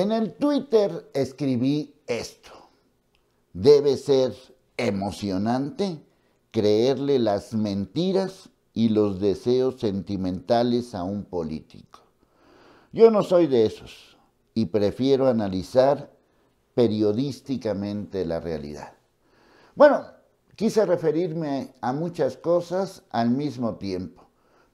En el Twitter escribí esto. Debe ser emocionante creerle las mentiras y los deseos sentimentales a un político. Yo no soy de esos y prefiero analizar periodísticamente la realidad. Bueno, quise referirme a muchas cosas al mismo tiempo,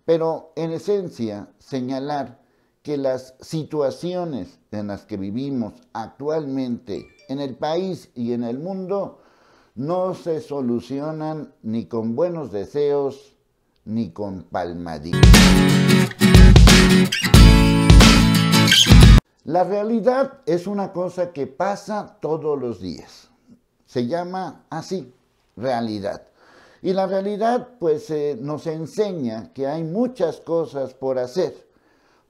pero en esencia señalar que las situaciones en las que vivimos actualmente en el país y en el mundo no se solucionan ni con buenos deseos ni con palmaditas. La realidad es una cosa que pasa todos los días. Se llama así, realidad. Y la realidad pues eh, nos enseña que hay muchas cosas por hacer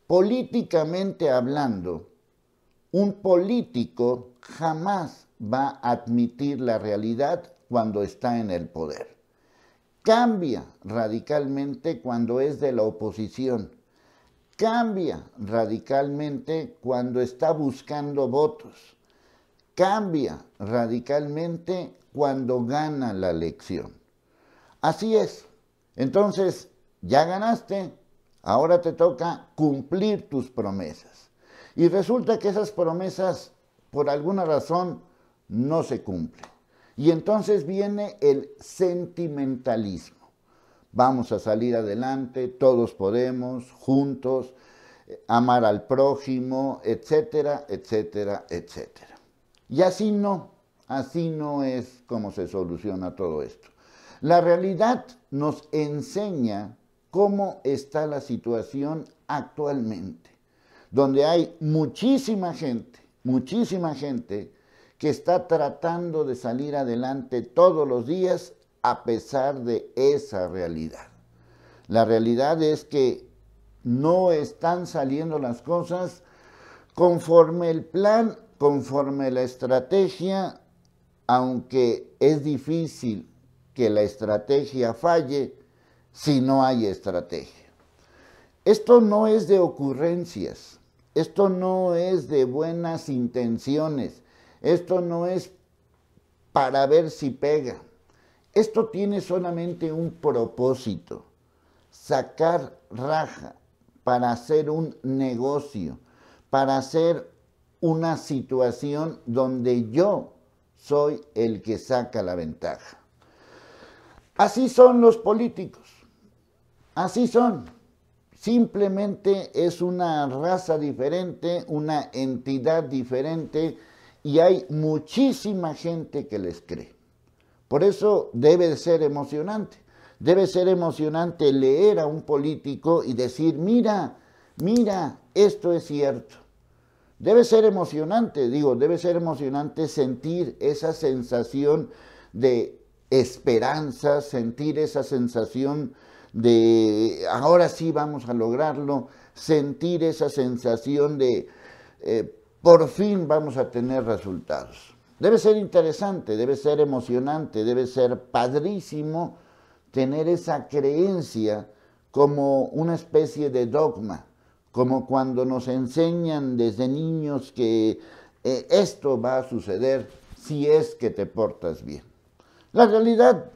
Políticamente hablando, un político jamás va a admitir la realidad cuando está en el poder. Cambia radicalmente cuando es de la oposición. Cambia radicalmente cuando está buscando votos. Cambia radicalmente cuando gana la elección. Así es. Entonces, ya ganaste, Ahora te toca cumplir tus promesas. Y resulta que esas promesas, por alguna razón, no se cumplen. Y entonces viene el sentimentalismo. Vamos a salir adelante, todos podemos, juntos, eh, amar al prójimo, etcétera, etcétera, etcétera. Y así no, así no es como se soluciona todo esto. La realidad nos enseña cómo está la situación actualmente, donde hay muchísima gente, muchísima gente que está tratando de salir adelante todos los días a pesar de esa realidad. La realidad es que no están saliendo las cosas conforme el plan, conforme la estrategia, aunque es difícil que la estrategia falle, si no hay estrategia. Esto no es de ocurrencias, esto no es de buenas intenciones, esto no es para ver si pega. Esto tiene solamente un propósito, sacar raja para hacer un negocio, para hacer una situación donde yo soy el que saca la ventaja. Así son los políticos. Así son. Simplemente es una raza diferente, una entidad diferente y hay muchísima gente que les cree. Por eso debe ser emocionante. Debe ser emocionante leer a un político y decir, mira, mira, esto es cierto. Debe ser emocionante, digo, debe ser emocionante sentir esa sensación de esperanza, sentir esa sensación de ahora sí vamos a lograrlo, sentir esa sensación de eh, por fin vamos a tener resultados. Debe ser interesante, debe ser emocionante, debe ser padrísimo tener esa creencia como una especie de dogma, como cuando nos enseñan desde niños que eh, esto va a suceder si es que te portas bien. La realidad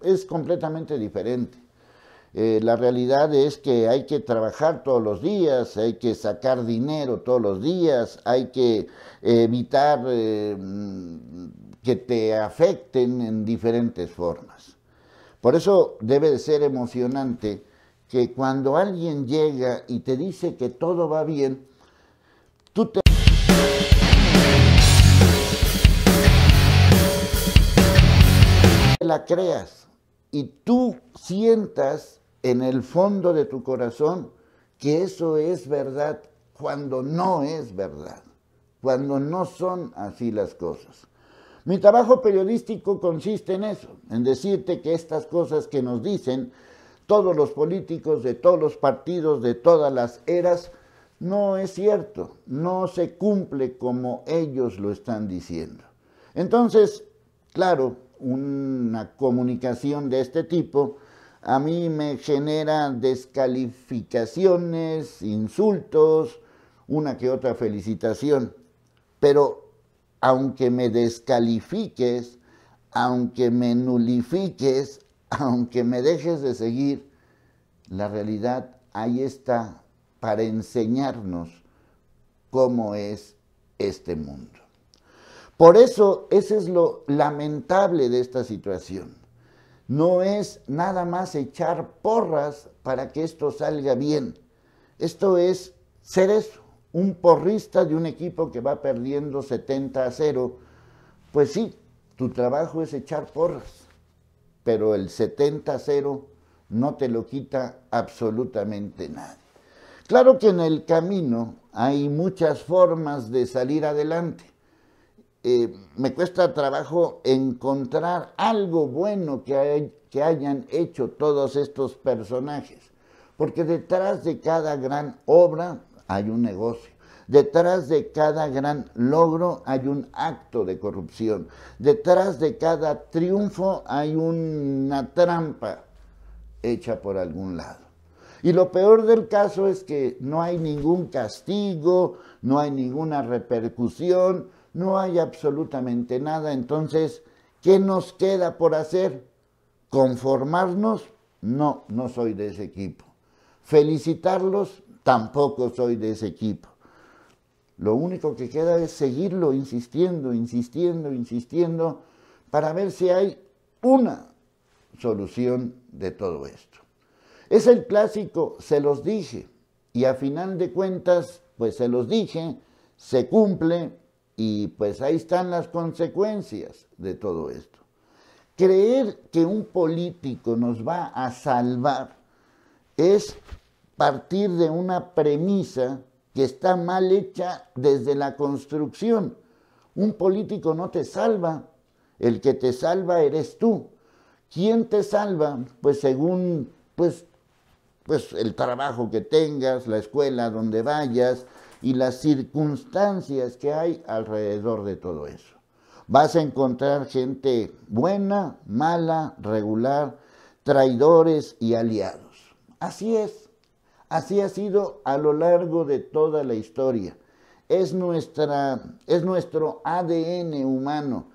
es completamente diferente. Eh, la realidad es que hay que trabajar todos los días, hay que sacar dinero todos los días, hay que evitar eh, mm, que te afecten en diferentes formas. Por eso debe de ser emocionante que cuando alguien llega y te dice que todo va bien, tú te... la creas y tú sientas en el fondo de tu corazón que eso es verdad cuando no es verdad, cuando no son así las cosas. Mi trabajo periodístico consiste en eso, en decirte que estas cosas que nos dicen todos los políticos de todos los partidos, de todas las eras, no es cierto, no se cumple como ellos lo están diciendo. Entonces, claro, una comunicación de este tipo a mí me generan descalificaciones, insultos, una que otra felicitación. Pero aunque me descalifiques, aunque me nulifiques, aunque me dejes de seguir, la realidad ahí está para enseñarnos cómo es este mundo. Por eso, ese es lo lamentable de esta situación no es nada más echar porras para que esto salga bien. Esto es ser eso, un porrista de un equipo que va perdiendo 70 a 0. Pues sí, tu trabajo es echar porras, pero el 70 a 0 no te lo quita absolutamente nada. Claro que en el camino hay muchas formas de salir adelante. Eh, me cuesta trabajo encontrar algo bueno que hayan hecho todos estos personajes, porque detrás de cada gran obra hay un negocio. Detrás de cada gran logro hay un acto de corrupción. Detrás de cada triunfo hay una trampa hecha por algún lado. Y lo peor del caso es que no hay ningún castigo, no hay ninguna repercusión, no hay absolutamente nada. Entonces, ¿qué nos queda por hacer? ¿Conformarnos? No, no soy de ese equipo. ¿Felicitarlos? Tampoco soy de ese equipo. Lo único que queda es seguirlo insistiendo, insistiendo, insistiendo, para ver si hay una solución de todo esto. Es el clásico, se los dije, y a final de cuentas, pues se los dije, se cumple, y pues ahí están las consecuencias de todo esto. Creer que un político nos va a salvar es partir de una premisa que está mal hecha desde la construcción. Un político no te salva, el que te salva eres tú. ¿Quién te salva? Pues según pues, pues el trabajo que tengas, la escuela donde vayas, y las circunstancias que hay alrededor de todo eso. Vas a encontrar gente buena, mala, regular, traidores y aliados. Así es, así ha sido a lo largo de toda la historia. Es, nuestra, es nuestro ADN humano,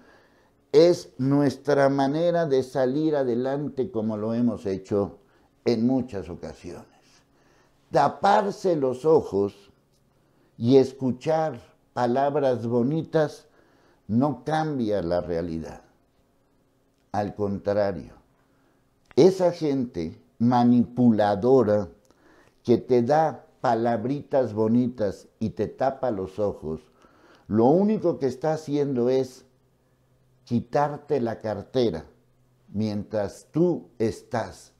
es nuestra manera de salir adelante como lo hemos hecho en muchas ocasiones. Taparse los ojos y escuchar palabras bonitas no cambia la realidad. Al contrario, esa gente manipuladora que te da palabritas bonitas y te tapa los ojos, lo único que está haciendo es quitarte la cartera mientras tú estás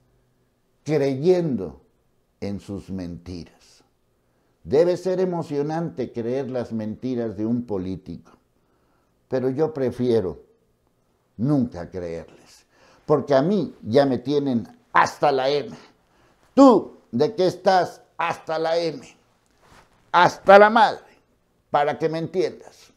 creyendo en sus mentiras. Debe ser emocionante creer las mentiras de un político, pero yo prefiero nunca creerles, porque a mí ya me tienen hasta la M. Tú, ¿de qué estás hasta la M? Hasta la madre, para que me entiendas.